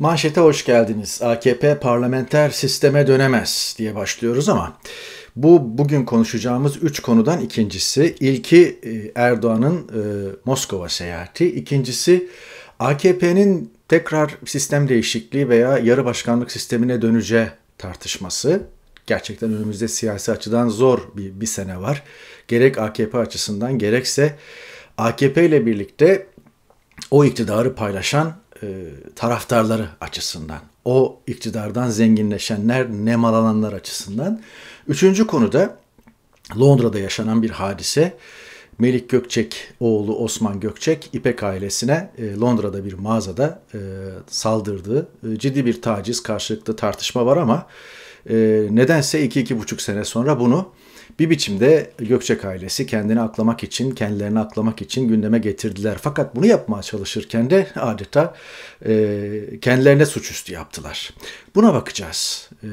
Manşete hoş geldiniz. AKP parlamenter sisteme dönemez diye başlıyoruz ama bu bugün konuşacağımız üç konudan ikincisi. İlki e, Erdoğan'ın e, Moskova seyahati, ikincisi AKP'nin tekrar sistem değişikliği veya yarı başkanlık sistemine döneceği tartışması. Gerçekten önümüzde siyasi açıdan zor bir, bir sene var. Gerek AKP açısından gerekse AKP ile birlikte o iktidarı paylaşan e, taraftarları açısından, o iktidardan zenginleşenler, nemalananlar açısından. Üçüncü konuda Londra'da yaşanan bir hadise. Melik Gökçek oğlu Osman Gökçek İpek ailesine e, Londra'da bir mağazada e, saldırdı. E, ciddi bir taciz, karşılıklı tartışma var ama nedense iki iki buçuk sene sonra bunu bir biçimde Gökçek ailesi kendini aklamak için, kendilerini aklamak için gündeme getirdiler. Fakat bunu yapmaya çalışırken de adeta e, kendilerine suçüstü yaptılar. Buna bakacağız. E,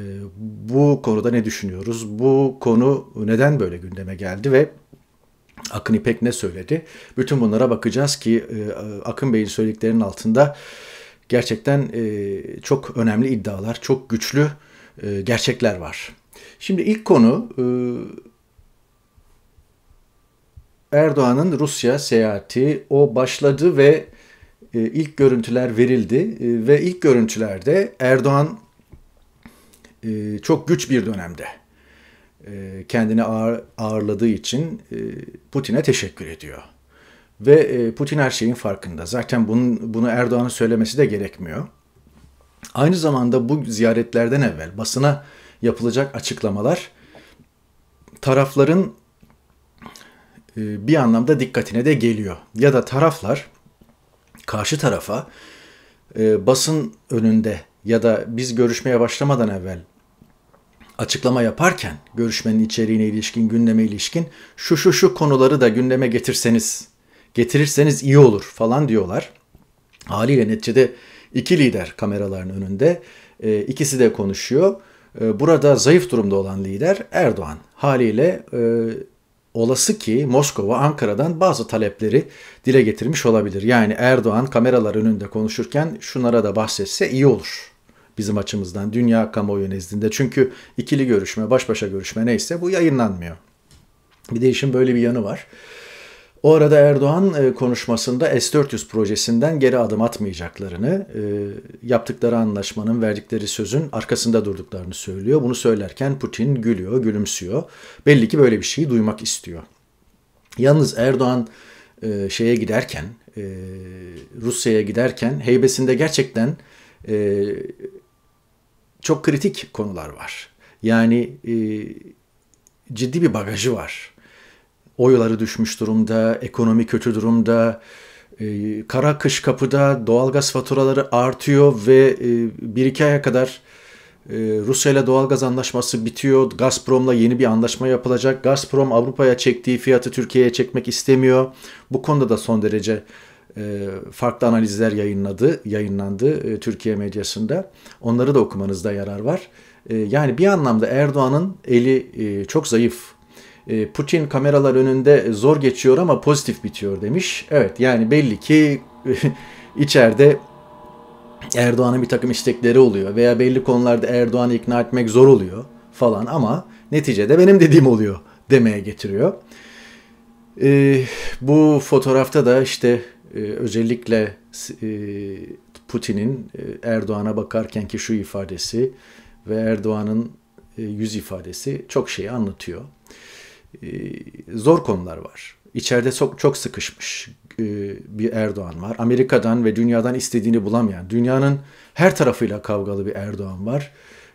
bu konuda ne düşünüyoruz? Bu konu neden böyle gündeme geldi ve Akın İpek ne söyledi? Bütün bunlara bakacağız ki e, Akın Bey'in söylediklerinin altında gerçekten e, çok önemli iddialar, çok güçlü e, gerçekler var. Şimdi ilk konu e, Erdoğan'ın Rusya seyahati o başladı ve e, ilk görüntüler verildi e, ve ilk görüntülerde Erdoğan e, çok güç bir dönemde kendini ağır, ağırladığı için Putin'e teşekkür ediyor. Ve Putin her şeyin farkında. Zaten bunun, bunu Erdoğan'ın söylemesi de gerekmiyor. Aynı zamanda bu ziyaretlerden evvel basına yapılacak açıklamalar tarafların e, bir anlamda dikkatine de geliyor. Ya da taraflar karşı tarafa e, basın önünde ya da biz görüşmeye başlamadan evvel açıklama yaparken görüşmenin içeriğine ilişkin, gündeme ilişkin şu şu şu konuları da gündeme getirseniz, getirirseniz iyi olur falan diyorlar. Haliyle neticede iki lider kameraların önünde, e, ikisi de konuşuyor. burada zayıf durumda olan lider Erdoğan. Haliyle olası ki Moskova Ankara'dan bazı talepleri dile getirmiş olabilir. Yani Erdoğan kameralar önünde konuşurken şunlara da bahsetse iyi olur bizim açımızdan dünya kamuoyu nezdinde. Çünkü ikili görüşme, baş başa görüşme neyse bu yayınlanmıyor. Bir de işin böyle bir yanı var. O arada Erdoğan e, konuşmasında S-400 projesinden geri adım atmayacaklarını, e, yaptıkları anlaşmanın verdikleri sözün arkasında durduklarını söylüyor. Bunu söylerken Putin gülüyor, gülümsüyor. Belli ki böyle bir şeyi duymak istiyor. Yalnız Erdoğan e, şeye giderken, Rusya'ya giderken heybesinde gerçekten çok kritik konular var. Yani ciddi bir bagajı var oyları düşmüş durumda, ekonomi kötü durumda, e, kara kış kapıda doğalgaz faturaları artıyor ve e, bir iki aya kadar e, Rusya ile doğalgaz anlaşması bitiyor. Gazprom'la yeni bir anlaşma yapılacak. Gazprom Avrupa'ya çektiği fiyatı Türkiye'ye çekmek istemiyor. Bu konuda da son derece e, farklı analizler yayınladı, yayınlandı e, Türkiye medyasında. Onları da okumanızda yarar var. E, yani bir anlamda Erdoğan'ın eli e, çok zayıf e, Putin kameralar önünde zor geçiyor ama pozitif bitiyor demiş. Evet yani belli ki içeride Erdoğan'ın bir takım istekleri oluyor veya belli konularda Erdoğan'ı ikna etmek zor oluyor falan ama neticede benim dediğim oluyor demeye getiriyor. E, bu fotoğrafta da işte e, özellikle e, Putin'in e, Erdoğan'a bakarken ki şu ifadesi ve Erdoğan'ın e, yüz ifadesi çok şeyi anlatıyor. Ee, zor konular var. İçeride çok, çok sıkışmış e, bir Erdoğan var. Amerika'dan ve dünyadan istediğini bulamayan, dünyanın her tarafıyla kavgalı bir Erdoğan var.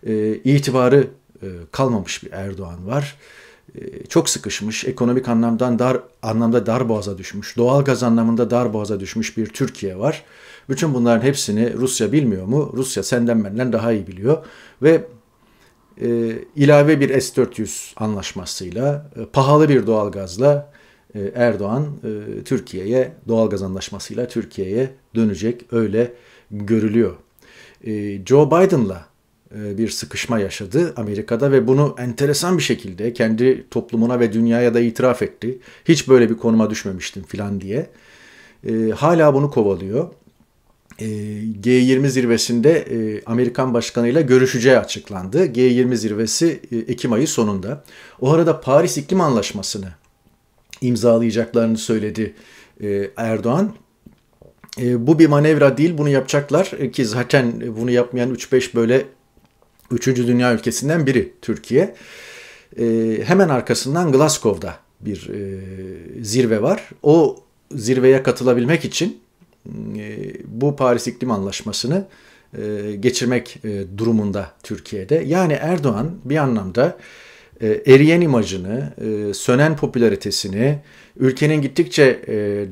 Ee, itibarı e, kalmamış bir Erdoğan var. Ee, çok sıkışmış, ekonomik anlamdan dar anlamda dar boğaza düşmüş, doğal gaz anlamında dar boğaza düşmüş bir Türkiye var. Bütün bunların hepsini Rusya bilmiyor mu? Rusya senden benden daha iyi biliyor ve e, ilave bir S-400 anlaşmasıyla e, pahalı bir doğalgazla e, Erdoğan e, Türkiye'ye doğalgaz anlaşmasıyla Türkiye'ye dönecek öyle görülüyor. E, Joe Biden'la e, bir sıkışma yaşadı Amerika'da ve bunu enteresan bir şekilde kendi toplumuna ve dünyaya da itiraf etti. Hiç böyle bir konuma düşmemiştim filan diye. E, hala bunu kovalıyor. Ee, G20 zirvesinde e, Amerikan başkanıyla görüşeceği açıklandı. G20 zirvesi e, Ekim ayı sonunda. O arada Paris İklim Anlaşması'nı imzalayacaklarını söyledi e, Erdoğan. Bu bir manevra değil bunu yapacaklar ki zaten bunu yapmayan 3-5 böyle 3. dünya ülkesinden biri Türkiye. Hemen arkasından Glasgow'da bir zirve var. O zirveye katılabilmek için e, bu Paris İklim Anlaşması'nı e, geçirmek e, durumunda Türkiye'de. Yani Erdoğan bir anlamda eriyen imajını, sönen popülaritesini, ülkenin gittikçe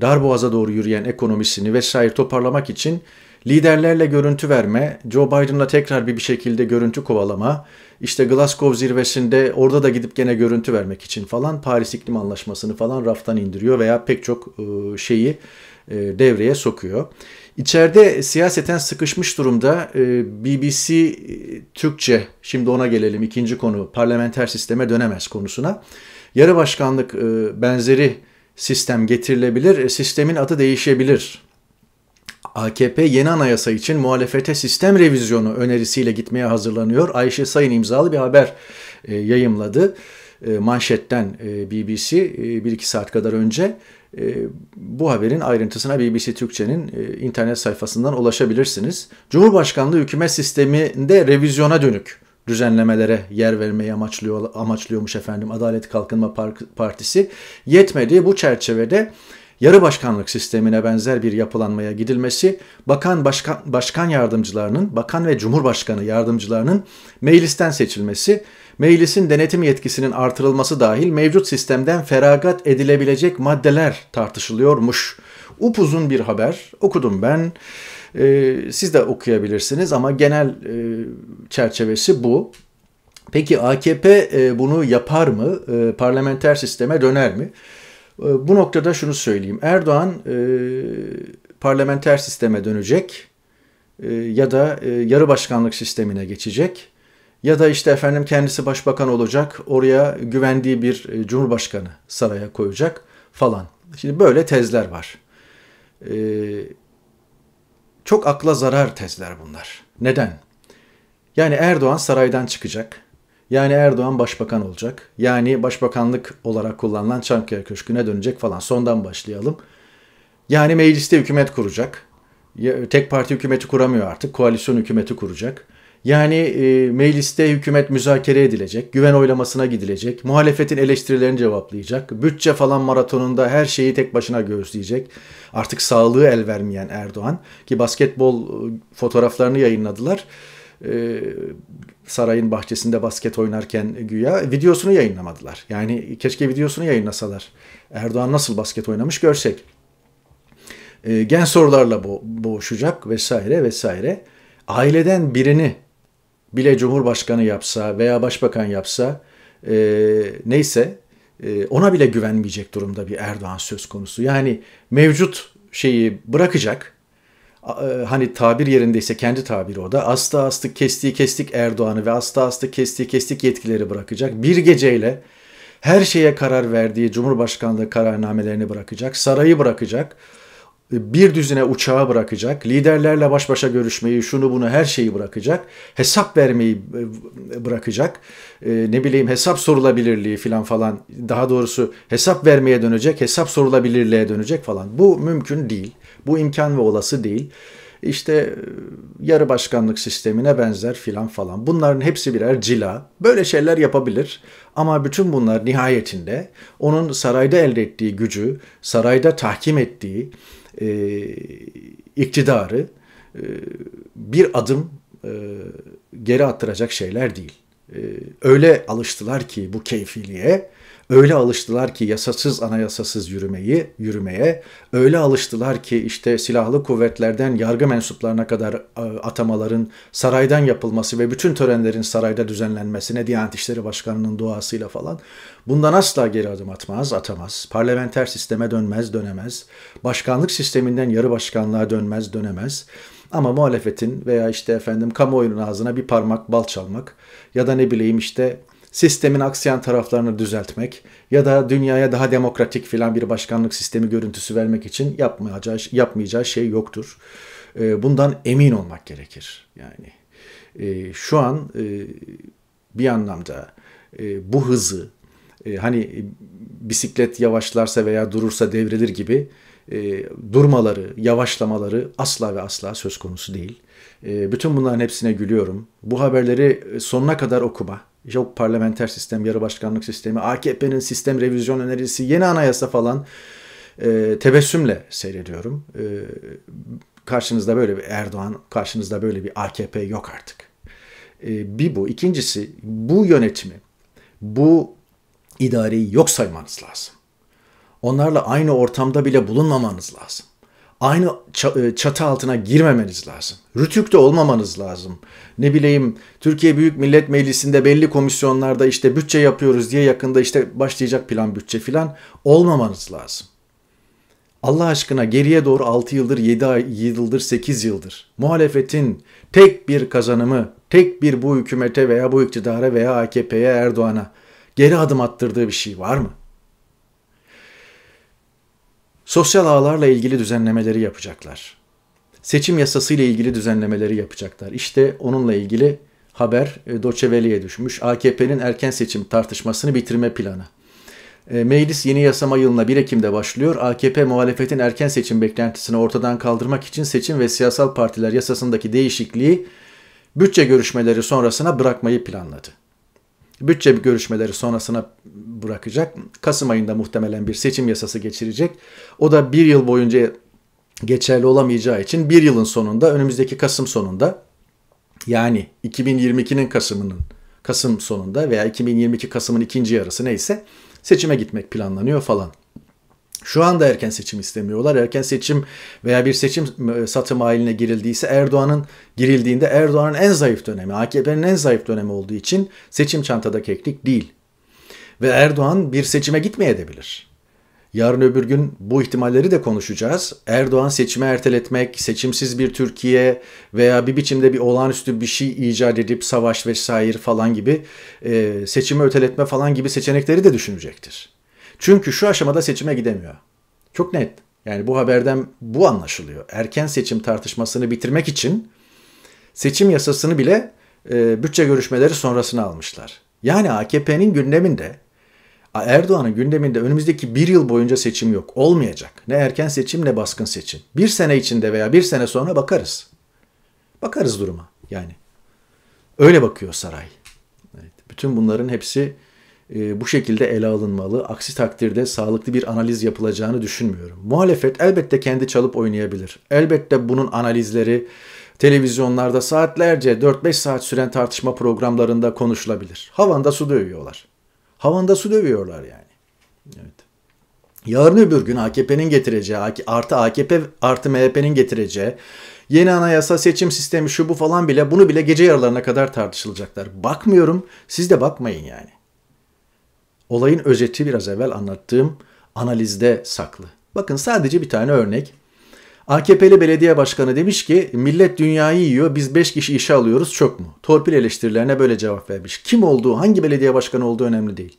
darboğaza doğru yürüyen ekonomisini vesaire toparlamak için Liderlerle görüntü verme, Joe Biden'la tekrar bir bir şekilde görüntü kovalama, işte Glasgow zirvesinde orada da gidip gene görüntü vermek için falan Paris İklim Anlaşması'nı falan raftan indiriyor veya pek çok ıı, şeyi ıı, devreye sokuyor. İçeride siyaseten sıkışmış durumda ıı, BBC Türkçe, şimdi ona gelelim ikinci konu parlamenter sisteme dönemez konusuna. Yarı başkanlık benzeri sistem getirilebilir, e, sistemin adı değişebilir AKP yeni anayasa için muhalefete sistem revizyonu önerisiyle gitmeye hazırlanıyor. Ayşe Sayın imzalı bir haber e, yayımladı. E, manşetten e, BBC e, 1-2 saat kadar önce e, bu haberin ayrıntısına BBC Türkçe'nin e, internet sayfasından ulaşabilirsiniz. Cumhurbaşkanlığı hükümet sisteminde revizyona dönük düzenlemelere yer vermeyi amaçlıyor, amaçlıyormuş efendim Adalet Kalkınma Partisi. Yetmedi bu çerçevede yarı başkanlık sistemine benzer bir yapılanmaya gidilmesi, bakan başkan, başkan yardımcılarının, bakan ve cumhurbaşkanı yardımcılarının meclisten seçilmesi, meclisin denetim yetkisinin artırılması dahil mevcut sistemden feragat edilebilecek maddeler tartışılıyormuş. Upuzun bir haber okudum ben. Ee, siz de okuyabilirsiniz ama genel e, çerçevesi bu. Peki AKP e, bunu yapar mı? E, parlamenter sisteme döner mi? Ee, bu noktada şunu söyleyeyim. Erdoğan e, parlamenter sisteme dönecek e, ya da e, yarı başkanlık sistemine geçecek ya da işte efendim kendisi başbakan olacak oraya güvendiği bir cumhurbaşkanı saraya koyacak falan. Şimdi böyle tezler var. Çok akla zarar tezler bunlar. Neden? Yani Erdoğan saraydan çıkacak yani Erdoğan başbakan olacak. Yani başbakanlık olarak kullanılan Çankaya Köşkü'ne dönecek falan. Sondan başlayalım. Yani mecliste hükümet kuracak. Tek parti hükümeti kuramıyor artık. Koalisyon hükümeti kuracak. Yani e, mecliste hükümet müzakere edilecek, güven oylamasına gidilecek, muhalefetin eleştirilerini cevaplayacak, bütçe falan maratonunda her şeyi tek başına göğüsleyecek. Artık sağlığı el vermeyen Erdoğan ki basketbol e, fotoğraflarını yayınladılar. E, sarayın bahçesinde basket oynarken güya videosunu yayınlamadılar. Yani keşke videosunu yayınlasalar. Erdoğan nasıl basket oynamış görsek. E, gen sorularla bo- boğuşacak vesaire vesaire. Aileden birini bile Cumhurbaşkanı yapsa veya Başbakan yapsa e, neyse e, ona bile güvenmeyecek durumda bir Erdoğan söz konusu. Yani mevcut şeyi bırakacak e, hani tabir yerindeyse kendi tabiri o da aslı aslı kestiği kestik Erdoğan'ı ve aslı aslı kestiği kestik yetkileri bırakacak. Bir geceyle her şeye karar verdiği Cumhurbaşkanlığı kararnamelerini bırakacak, sarayı bırakacak, e, bir düzine uçağı bırakacak, liderlerle baş başa görüşmeyi, şunu bunu her şeyi bırakacak, hesap vermeyi e, bırakacak, ne bileyim hesap sorulabilirliği filan falan, daha doğrusu hesap vermeye dönecek, hesap sorulabilirliğe dönecek falan. Bu mümkün değil. Bu imkan ve olası değil. İşte e, yarı başkanlık sistemine benzer filan falan. Bunların hepsi birer cila. Böyle şeyler yapabilir ama bütün bunlar nihayetinde onun sarayda elde ettiği gücü, sarayda tahkim ettiği e, iktidarı e, bir adım e, geri attıracak şeyler değil. E, öyle alıştılar ki bu keyfiliğe Öyle alıştılar ki yasasız anayasasız yürümeyi, yürümeye, öyle alıştılar ki işte silahlı kuvvetlerden yargı mensuplarına kadar e, atamaların saraydan yapılması ve bütün törenlerin sarayda düzenlenmesine Diyanet İşleri Başkanı'nın duasıyla falan. Bundan asla geri adım atmaz, atamaz. Parlamenter sisteme dönmez, dönemez. Başkanlık sisteminden yarı başkanlığa dönmez, dönemez. Ama muhalefetin veya işte efendim kamuoyunun ağzına bir parmak bal çalmak ya da ne bileyim işte sistemin aksayan taraflarını düzeltmek ya da dünyaya daha demokratik filan bir başkanlık sistemi görüntüsü vermek için yapmayacağı, yapmayacağı şey yoktur. Ee, bundan emin olmak gerekir. Yani e, şu an e, bir anlamda e, bu hızı hani bisiklet yavaşlarsa veya durursa devrilir gibi durmaları, yavaşlamaları asla ve asla söz konusu değil. bütün bunların hepsine gülüyorum. Bu haberleri sonuna kadar okuma yok parlamenter sistem, yarı başkanlık sistemi, AKP'nin sistem revizyon önerisi, yeni anayasa falan e, tebessümle seyrediyorum. E, karşınızda böyle bir Erdoğan, karşınızda böyle bir AKP yok artık. E, bir bu. İkincisi bu yönetimi, bu idareyi yok saymanız lazım. Onlarla aynı ortamda bile bulunmamanız lazım aynı e, çatı altına girmemeniz lazım. Rütük'te olmamanız lazım. Ne bileyim Türkiye Büyük Millet Meclisi'nde belli komisyonlarda işte bütçe yapıyoruz diye yakında işte başlayacak plan bütçe filan olmamanız lazım. Allah aşkına geriye doğru 6 yıldır, 7 ay, yıldır, 8 yıldır muhalefetin tek bir kazanımı, tek bir bu hükümete veya bu iktidara veya AKP'ye Erdoğan'a geri adım attırdığı bir şey var mı? Sosyal ağlarla ilgili düzenlemeleri yapacaklar. Seçim yasasıyla ilgili düzenlemeleri yapacaklar. İşte onunla ilgili haber e, Doçeveli'ye düşmüş. AKP'nin erken seçim tartışmasını bitirme planı. E, meclis yeni yasama yılına 1 Ekim'de başlıyor. AKP muhalefetin erken seçim beklentisini ortadan kaldırmak için seçim ve siyasal partiler yasasındaki değişikliği bütçe görüşmeleri sonrasına bırakmayı planladı bütçe görüşmeleri sonrasına bırakacak. Kasım ayında muhtemelen bir seçim yasası geçirecek. O da bir yıl boyunca geçerli olamayacağı için bir yılın sonunda önümüzdeki Kasım sonunda yani 2022'nin Kasım'ının Kasım sonunda veya 2022 Kasım'ın ikinci yarısı neyse seçime gitmek planlanıyor falan. Şu anda erken seçim istemiyorlar. Erken seçim veya bir seçim e, satım haline girildiyse Erdoğan'ın girildiğinde Erdoğan'ın en zayıf dönemi, AKP'nin en zayıf dönemi olduğu için seçim çantada keklik değil. Ve Erdoğan bir seçime gitmeye gitmeyebilir. Yarın öbür gün bu ihtimalleri de konuşacağız. Erdoğan seçime erteletmek, seçimsiz bir Türkiye veya bir biçimde bir olağanüstü bir şey icat edip savaş vesaire falan gibi e, seçimi öteletme falan gibi seçenekleri de düşünecektir. Çünkü şu aşamada seçime gidemiyor. Çok net. Yani bu haberden bu anlaşılıyor. Erken seçim tartışmasını bitirmek için seçim yasasını bile e, bütçe görüşmeleri sonrasına almışlar. Yani AKP'nin gündeminde, Erdoğan'ın gündeminde önümüzdeki bir yıl boyunca seçim yok. Olmayacak. Ne erken seçim ne baskın seçim. Bir sene içinde veya bir sene sonra bakarız. Bakarız duruma yani. Öyle bakıyor saray. Evet. Bütün bunların hepsi e, bu şekilde ele alınmalı. Aksi takdirde sağlıklı bir analiz yapılacağını düşünmüyorum. Muhalefet elbette kendi çalıp oynayabilir. Elbette bunun analizleri televizyonlarda saatlerce 4-5 saat süren tartışma programlarında konuşulabilir. Havanda su dövüyorlar. Havanda su dövüyorlar yani. Evet. Yarın öbür gün AKP'nin getireceği, artı AKP artı MHP'nin getireceği yeni anayasa seçim sistemi şu bu falan bile bunu bile gece yarılarına kadar tartışılacaklar. Bakmıyorum siz de bakmayın yani. Olayın özeti biraz evvel anlattığım analizde saklı. Bakın sadece bir tane örnek. AKP'li belediye başkanı demiş ki millet dünyayı yiyor biz 5 kişi işe alıyoruz çok mu? Torpil eleştirilerine böyle cevap vermiş. Kim olduğu hangi belediye başkanı olduğu önemli değil.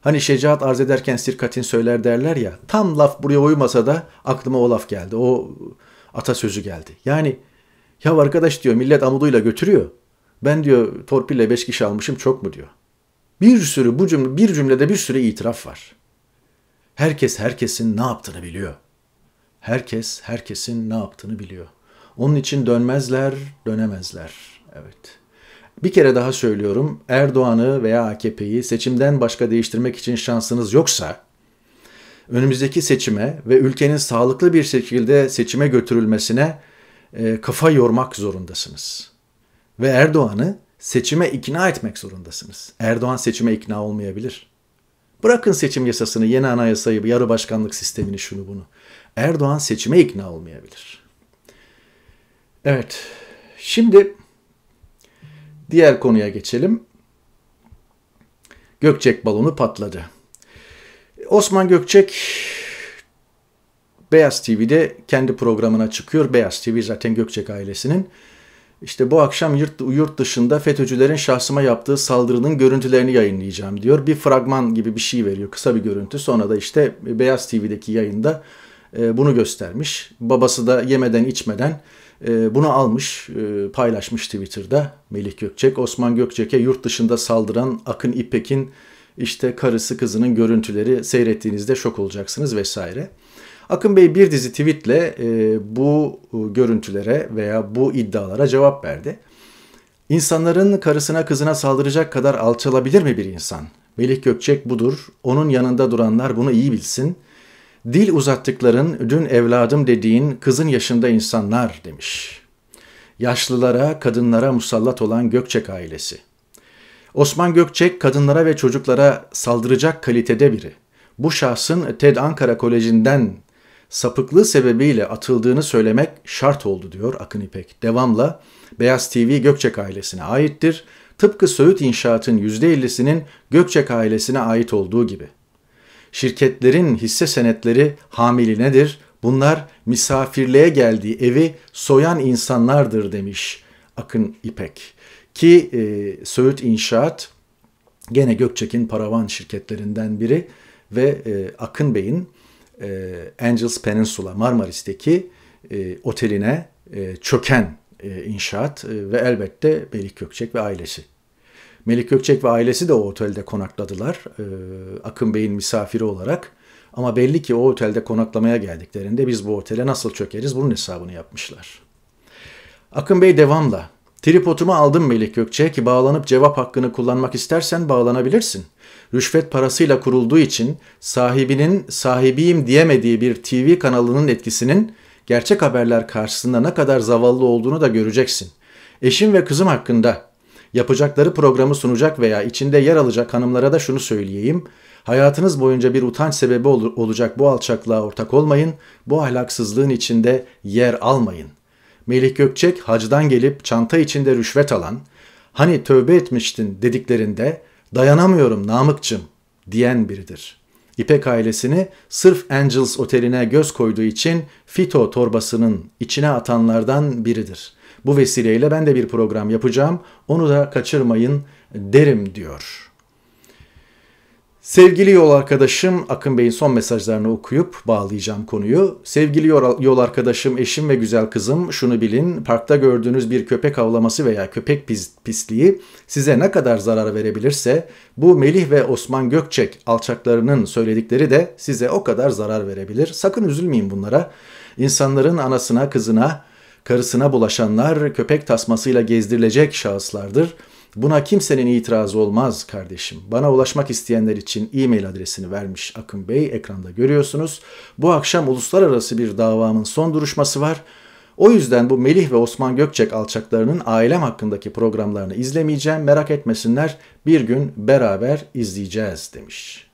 Hani şecaat arz ederken sirkatin söyler derler ya tam laf buraya uymasa da aklıma o laf geldi. O atasözü geldi. Yani ya arkadaş diyor millet amuduyla götürüyor. Ben diyor torpille 5 kişi almışım çok mu diyor. Bir sürü bu cümle, bir cümlede bir sürü itiraf var. Herkes herkesin ne yaptığını biliyor. Herkes herkesin ne yaptığını biliyor. Onun için dönmezler, dönemezler. Evet. Bir kere daha söylüyorum. Erdoğan'ı veya AKP'yi seçimden başka değiştirmek için şansınız yoksa önümüzdeki seçime ve ülkenin sağlıklı bir şekilde seçime götürülmesine e, kafa yormak zorundasınız. Ve Erdoğan'ı seçime ikna etmek zorundasınız. Erdoğan seçime ikna olmayabilir. Bırakın seçim yasasını, yeni anayasayı, yarı başkanlık sistemini, şunu bunu. Erdoğan seçime ikna olmayabilir. Evet, şimdi diğer konuya geçelim. Gökçek balonu patladı. Osman Gökçek Beyaz TV'de kendi programına çıkıyor. Beyaz TV zaten Gökçek ailesinin işte bu akşam yurt, yurt dışında FETÖ'cülerin şahsıma yaptığı saldırının görüntülerini yayınlayacağım diyor. Bir fragman gibi bir şey veriyor. Kısa bir görüntü. Sonra da işte Beyaz TV'deki yayında e, bunu göstermiş. Babası da yemeden içmeden e, bunu almış, e, paylaşmış Twitter'da Melih Gökçek. Osman Gökçek'e yurt dışında saldıran Akın İpek'in işte karısı kızının görüntüleri seyrettiğinizde şok olacaksınız vesaire. Akın Bey bir dizi tweetle e, bu e, görüntülere veya bu iddialara cevap verdi. İnsanların karısına kızına saldıracak kadar alçalabilir mi bir insan? Melih Gökçek budur. Onun yanında duranlar bunu iyi bilsin. Dil uzattıkların dün evladım dediğin kızın yaşında insanlar demiş. Yaşlılara, kadınlara musallat olan Gökçek ailesi. Osman Gökçek kadınlara ve çocuklara saldıracak kalitede biri. Bu şahsın TED Ankara Koleji'nden sapıklığı sebebiyle atıldığını söylemek şart oldu diyor Akın İpek. Devamla Beyaz TV Gökçek ailesine aittir. Tıpkı Söğüt İnşaat'ın %50'sinin Gökçek ailesine ait olduğu gibi. Şirketlerin hisse senetleri hamilenedir. Bunlar misafirliğe geldiği evi soyan insanlardır demiş Akın İpek. Ki e, Söğüt İnşaat gene Gökçek'in paravan şirketlerinden biri ve e, Akın Bey'in e, Angels Peninsula Marmaris'teki e, oteline e, çöken e, inşaat e, ve elbette Melik Gökçek ve ailesi. Melik Gökçek ve ailesi de o otelde konakladılar. E, Akın Bey'in misafiri olarak. Ama belli ki o otelde konaklamaya geldiklerinde biz bu otele nasıl çökeriz bunun hesabını yapmışlar. Akın Bey devamla. Tripotumu aldım Melik Gökçe ki bağlanıp cevap hakkını kullanmak istersen bağlanabilirsin rüşvet parasıyla kurulduğu için sahibinin sahibiyim diyemediği bir TV kanalının etkisinin gerçek haberler karşısında ne kadar zavallı olduğunu da göreceksin. Eşim ve kızım hakkında yapacakları programı sunacak veya içinde yer alacak hanımlara da şunu söyleyeyim. Hayatınız boyunca bir utanç sebebi ol- olacak bu alçaklığa ortak olmayın. Bu ahlaksızlığın içinde yer almayın. Melih Gökçek hacdan gelip çanta içinde rüşvet alan, hani tövbe etmiştin dediklerinde dayanamıyorum Namıkçım diyen biridir. İpek ailesini sırf Angels oteline göz koyduğu için Fito torbasının içine atanlardan biridir. Bu vesileyle ben de bir program yapacağım. Onu da kaçırmayın derim diyor. Sevgili yol arkadaşım Akın Bey'in son mesajlarını okuyup bağlayacağım konuyu. Sevgili yol arkadaşım, eşim ve güzel kızım şunu bilin. Parkta gördüğünüz bir köpek avlaması veya köpek pis, pisliği size ne kadar zarar verebilirse bu Melih ve Osman Gökçek alçaklarının söyledikleri de size o kadar zarar verebilir. Sakın üzülmeyin bunlara. İnsanların anasına, kızına, karısına bulaşanlar köpek tasmasıyla gezdirilecek şahıslardır.'' Buna kimsenin itirazı olmaz kardeşim. Bana ulaşmak isteyenler için e-mail adresini vermiş Akın Bey. Ekranda görüyorsunuz. Bu akşam uluslararası bir davamın son duruşması var. O yüzden bu Melih ve Osman Gökçek alçaklarının ailem hakkındaki programlarını izlemeyeceğim. Merak etmesinler. Bir gün beraber izleyeceğiz demiş.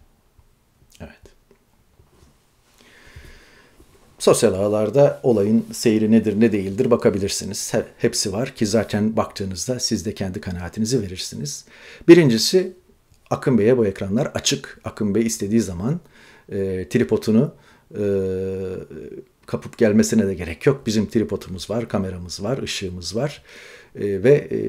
Sosyal ağlarda olayın seyri nedir ne değildir bakabilirsiniz. Hepsi var ki zaten baktığınızda siz de kendi kanaatinizi verirsiniz. Birincisi Akın Bey'e bu ekranlar açık. Akın Bey istediği zaman e, tripotunu e, kapıp gelmesine de gerek yok. Bizim tripodumuz var, kameramız var, ışığımız var e, ve e,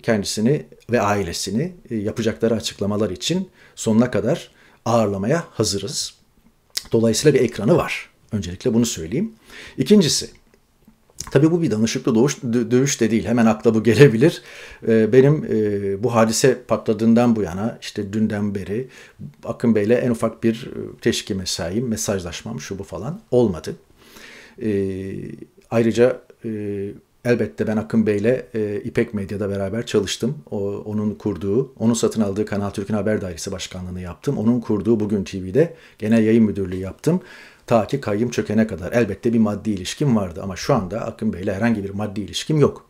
kendisini ve ailesini e, yapacakları açıklamalar için sonuna kadar ağırlamaya hazırız. Dolayısıyla bir ekranı var. Öncelikle bunu söyleyeyim. İkincisi, Tabii bu bir danışıklı doğuş, dövüş de değil. Hemen akla bu gelebilir. Ee, benim e, bu hadise patladığından bu yana işte dünden beri Akın Bey'le en ufak bir e, teşki mesaim, mesajlaşmam şu bu falan olmadı. Ee, ayrıca e, elbette ben Akın Bey'le İpek Medya'da beraber çalıştım. Onun kurduğu, onun satın aldığı Kanal Türk'ün Haber Dairesi Başkanlığı'nı yaptım. Onun kurduğu Bugün TV'de genel yayın müdürlüğü yaptım. Ta ki kayyım çökene kadar elbette bir maddi ilişkim vardı ama şu anda Akın Bey'le herhangi bir maddi ilişkim yok.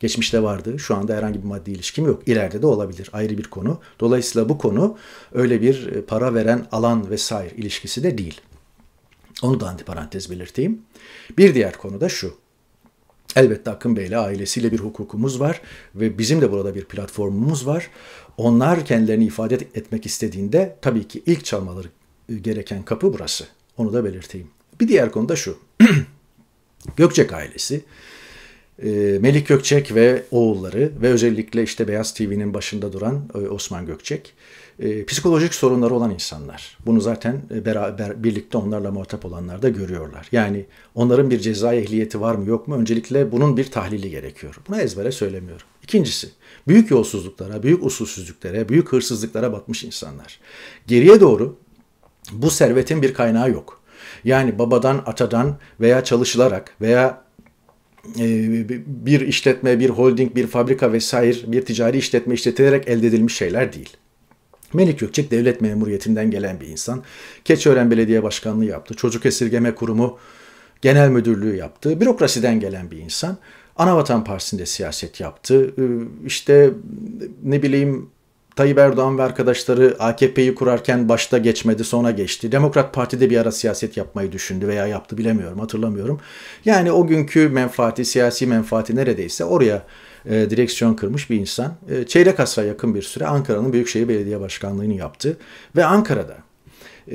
Geçmişte vardı, şu anda herhangi bir maddi ilişkim yok. İleride de olabilir, ayrı bir konu. Dolayısıyla bu konu öyle bir e, para veren alan vesaire ilişkisi de değil. Onu da antiparantez belirteyim. Bir diğer konu da şu. Elbette Akın Bey'le ailesiyle bir hukukumuz var ve bizim de burada bir platformumuz var. Onlar kendilerini ifade etmek istediğinde tabii ki ilk çalmaları e, gereken kapı burası. Onu da belirteyim. Bir diğer konu da şu. Gökçek ailesi e, Melik Gökçek ve oğulları ve özellikle işte Beyaz TV'nin başında duran e, Osman Gökçek e, psikolojik sorunları olan insanlar. Bunu zaten beraber birlikte onlarla muhatap olanlar da görüyorlar. Yani onların bir ceza ehliyeti var mı yok mu öncelikle bunun bir tahlili gerekiyor. Buna ezbere söylemiyorum. İkincisi büyük yolsuzluklara, büyük usulsüzlüklere, büyük hırsızlıklara batmış insanlar. Geriye doğru bu servetin bir kaynağı yok. Yani babadan, atadan veya çalışılarak veya e, bir işletme, bir holding, bir fabrika vesaire bir ticari işletme işletilerek elde edilmiş şeyler değil. Melik Gökçek devlet memuriyetinden gelen bir insan. Keçiören Belediye Başkanlığı yaptı. Çocuk Esirgeme Kurumu Genel Müdürlüğü yaptı. Bürokrasiden gelen bir insan. Anavatan Partisi'nde siyaset yaptı. Ee, işte ne bileyim Tayyip Erdoğan ve arkadaşları AKP'yi kurarken başta geçmedi sonra geçti. Demokrat Parti'de bir ara siyaset yapmayı düşündü veya yaptı bilemiyorum hatırlamıyorum. Yani o günkü menfaati siyasi menfaati neredeyse oraya e, direksiyon kırmış bir insan. E, çeyrek asra yakın bir süre Ankara'nın Büyükşehir Belediye Başkanlığı'nı yaptı. Ve Ankara'da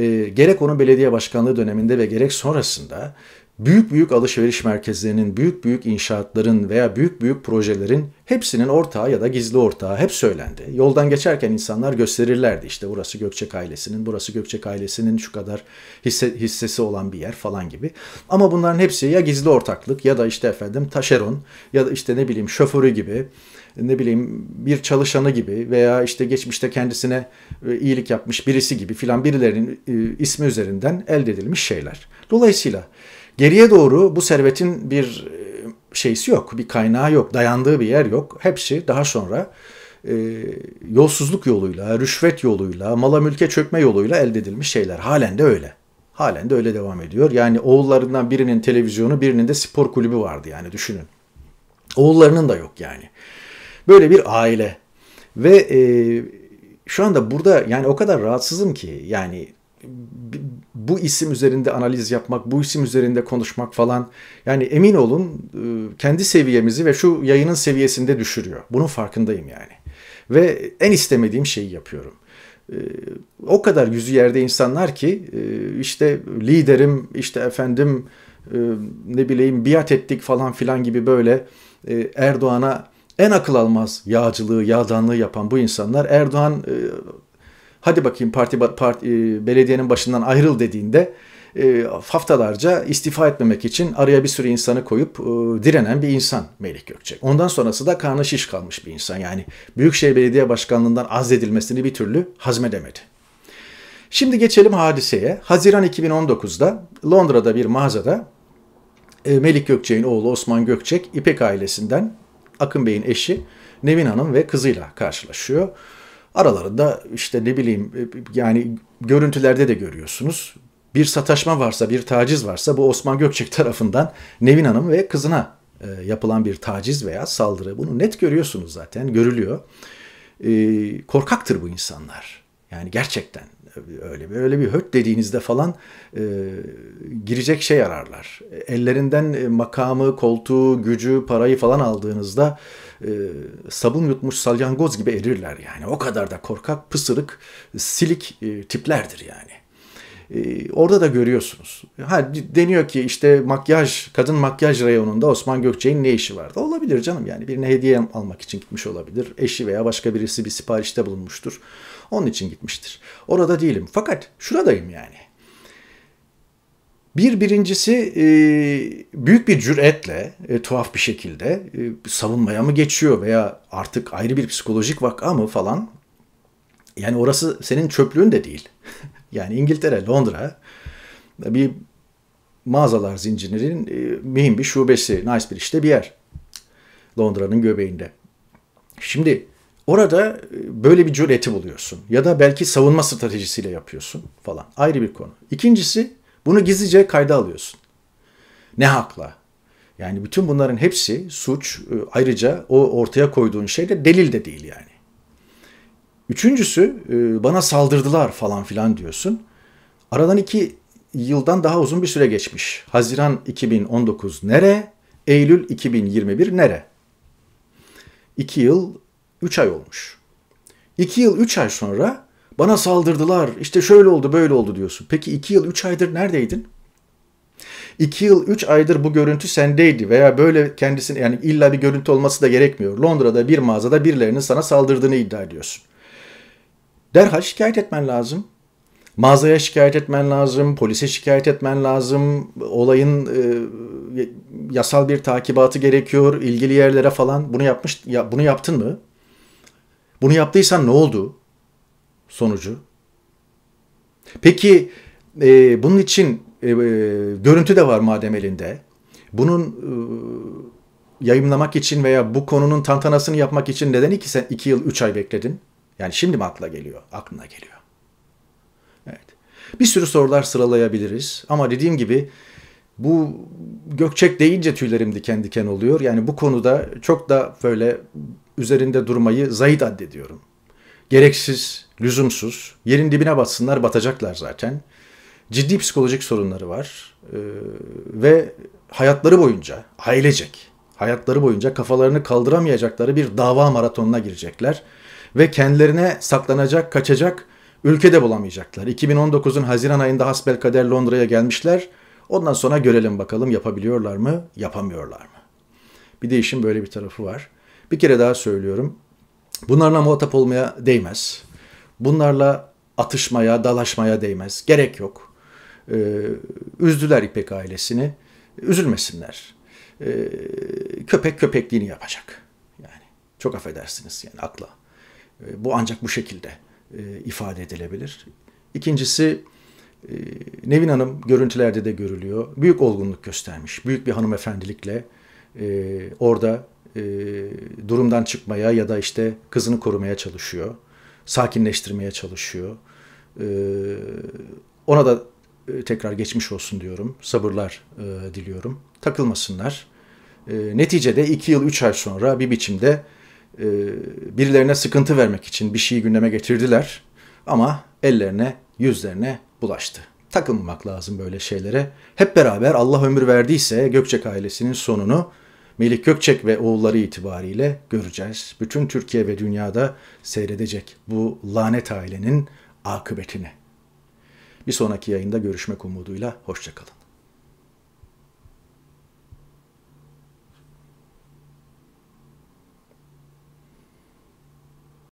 e, gerek onun belediye başkanlığı döneminde ve gerek sonrasında büyük büyük alışveriş merkezlerinin, büyük büyük inşaatların veya büyük büyük projelerin hepsinin ortağı ya da gizli ortağı hep söylendi. Yoldan geçerken insanlar gösterirlerdi işte burası Gökçek ailesinin, burası Gökçek ailesinin şu kadar hisse, hissesi olan bir yer falan gibi. Ama bunların hepsi ya gizli ortaklık ya da işte efendim taşeron ya da işte ne bileyim şoförü gibi ne bileyim bir çalışanı gibi veya işte geçmişte kendisine e, iyilik yapmış birisi gibi filan birilerinin e, ismi üzerinden elde edilmiş şeyler. Dolayısıyla Geriye doğru bu servetin bir e, şeysi yok, bir kaynağı yok, dayandığı bir yer yok. Hepsi daha sonra e, yolsuzluk yoluyla, rüşvet yoluyla, mala mülke çökme yoluyla elde edilmiş şeyler. Halen de öyle. Halen de öyle devam ediyor. Yani oğullarından birinin televizyonu, birinin de spor kulübü vardı yani düşünün. Oğullarının da yok yani. Böyle bir aile. Ve e, şu anda burada yani o kadar rahatsızım ki yani bu isim üzerinde analiz yapmak, bu isim üzerinde konuşmak falan yani emin olun e, kendi seviyemizi ve şu yayının seviyesinde düşürüyor. Bunun farkındayım yani. Ve en istemediğim şeyi yapıyorum. E, o kadar yüzü yerde insanlar ki e, işte liderim, işte efendim ne bileyim biat ettik falan filan gibi böyle Erdoğan'a en akıl almaz yağcılığı, yağdanlığı yapan bu insanlar Erdoğan hadi bakayım parti, parti e, belediyenin başından ayrıl dediğinde e, haftalarca istifa etmemek için araya bir sürü insanı koyup e, direnen bir insan Melih Gökçek. Ondan sonrası da karnı şiş kalmış bir insan. Yani Büyükşehir Belediye Başkanlığından azledilmesini bir türlü hazmedemedi. Şimdi geçelim hadiseye. Haziran 2019'da Londra'da bir mağazada Melik Gökçek'in oğlu Osman Gökçek İpek ailesinden Akın Bey'in eşi Nevin Hanım ve kızıyla karşılaşıyor. Aralarında işte ne bileyim e, yani görüntülerde de görüyorsunuz. Bir sataşma varsa, bir taciz varsa bu Osman Gökçek tarafından Nevin Hanım ve kızına e, yapılan bir taciz veya saldırı. Bunu net görüyorsunuz zaten, görülüyor. E, korkaktır bu insanlar. Yani gerçekten öyle bir öyle bir höt dediğinizde falan e, girecek şey ararlar. Ellerinden e, makamı, koltuğu, gücü, parayı falan aldığınızda e, sabun yutmuş salyangoz gibi erirler yani. O kadar da korkak, pısırık, silik e, tiplerdir yani. E, orada da görüyorsunuz. Ha, deniyor ki işte makyaj, kadın makyaj reyonunda Osman Gökçe'nin ne işi vardı? Olabilir canım yani birine hediye almak için gitmiş olabilir. Eşi veya başka birisi bir siparişte bulunmuştur. Onun için gitmiştir. Orada değilim. Fakat şuradayım yani. Bir birincisi e, büyük bir cüretle e, tuhaf bir şekilde e, savunmaya mı geçiyor veya artık ayrı bir psikolojik vaka mı falan. Yani orası senin çöplüğün de değil. yani İngiltere, Londra bir mağazalar zincirinin e, mühim bir şubesi, nice bir işte bir yer. Londra'nın göbeğinde. Şimdi Orada e, böyle bir cüreti buluyorsun. Ya da belki savunma stratejisiyle yapıyorsun falan. Ayrı bir konu. İkincisi bunu gizlice kayda alıyorsun. Ne hakla? Yani bütün bunların hepsi suç. E, ayrıca o ortaya koyduğun şey de delil de değil yani. Üçüncüsü e, bana saldırdılar falan filan diyorsun. Aradan iki yıldan daha uzun bir süre geçmiş. Haziran 2019 nere? Eylül 2021 nere? İki yıl 3 ay olmuş. 2 yıl 3 ay sonra bana saldırdılar İşte şöyle oldu böyle oldu diyorsun. Peki 2 yıl 3 aydır neredeydin? 2 yıl 3 aydır bu görüntü sendeydi veya böyle kendisini yani illa bir görüntü olması da gerekmiyor. Londra'da bir mağazada birilerinin sana saldırdığını iddia ediyorsun. Derhal şikayet etmen lazım. Mağazaya şikayet etmen lazım, polise şikayet etmen lazım, olayın e, yasal bir takibatı gerekiyor, ilgili yerlere falan. Bunu yapmış, ya, bunu yaptın mı? Bunu yaptıysan ne oldu? Sonucu. Peki e, bunun için e, e, görüntü de var madem elinde. Bunun e, yayımlamak için veya bu konunun tantanasını yapmak için neden iki, sen, iki yıl üç ay bekledin? Yani şimdi mi akla geliyor? Aklına geliyor. Evet. Bir sürü sorular sıralayabiliriz ama dediğim gibi bu Gökçek deyince tüylerim diken diken oluyor. Yani bu konuda çok da böyle üzerinde durmayı zayıt addediyorum. Gereksiz, lüzumsuz, yerin dibine batsınlar batacaklar zaten. Ciddi psikolojik sorunları var ee, ve hayatları boyunca ailecek, hayatları boyunca kafalarını kaldıramayacakları bir dava maratonuna girecekler ve kendilerine saklanacak, kaçacak ülkede bulamayacaklar. 2019'un Haziran ayında hasbelkader Londra'ya gelmişler. Ondan sonra görelim bakalım yapabiliyorlar mı, yapamıyorlar mı? Bir de işin böyle bir tarafı var. Bir kere daha söylüyorum. Bunlarla muhatap olmaya değmez. Bunlarla atışmaya, dalaşmaya değmez. Gerek yok. Ee, üzdüler İpek ailesini. Üzülmesinler. Ee, köpek köpekliğini yapacak. Yani çok affedersiniz yani akla. Ee, bu ancak bu şekilde e, ifade edilebilir. İkincisi e, Nevin Hanım görüntülerde de görülüyor. Büyük olgunluk göstermiş. Büyük bir hanımefendilikle e, orada e, durumdan çıkmaya ya da işte kızını korumaya çalışıyor. Sakinleştirmeye çalışıyor. E, ona da e, tekrar geçmiş olsun diyorum. Sabırlar e, diliyorum. Takılmasınlar. E, neticede iki yıl üç ay sonra bir biçimde e, birilerine sıkıntı vermek için bir şeyi gündeme getirdiler. Ama ellerine, yüzlerine bulaştı. Takılmamak lazım böyle şeylere. Hep beraber Allah ömür verdiyse Gökçek ailesinin sonunu Melih Kökçek ve oğulları itibariyle göreceğiz. Bütün Türkiye ve dünyada seyredecek bu lanet ailenin akıbetini. Bir sonraki yayında görüşmek umuduyla hoşçakalın.